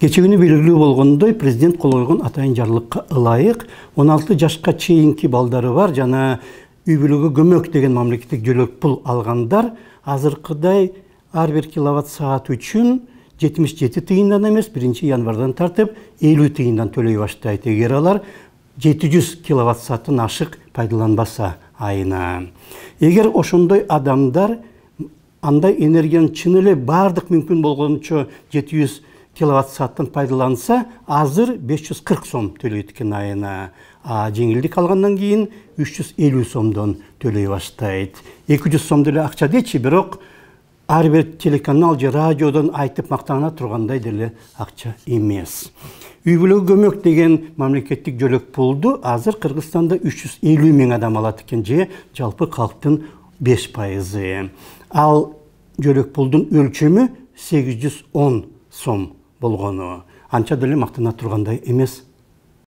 кече күнү белгилүү президент кол койгон атайын жарлыкка ылайык 16 жашка чейинки балдары бар жана үй бүлөгө көмөк деген мамлекеттик жөлөк пул алгандар азыркыдай ар бир киловатт саат үчүн 77 жети тыйындан эмес биринчи январдан тартып элүү тыйындан төлөй баштайт эгер алар жети жүз киловатт сааттан ашык пайдаланбаса айына эгер ошондой адамдар андай энергияны чын эле баардык мүмкүн болгончо жети киловатт сааттан пайдаланса азыр 540 сом төлөйт экен айына а жеңилдик алгандан кийин 350 сомдон төлөй баштайт 200 сом деле акча дечи бирок ар бир телеканал же радиодон айтып мактана тургандай деле акча эмес үй бүлөгө көмөк деген мамлекеттик жөлөк пулду азыр кыргызстанда 350 жүз миң адам алат экен же жалпы калктын беш пайызы ал жөлөк пулдун өлчөмү 810 сом болғаны анча деле мактана тұрғандай емес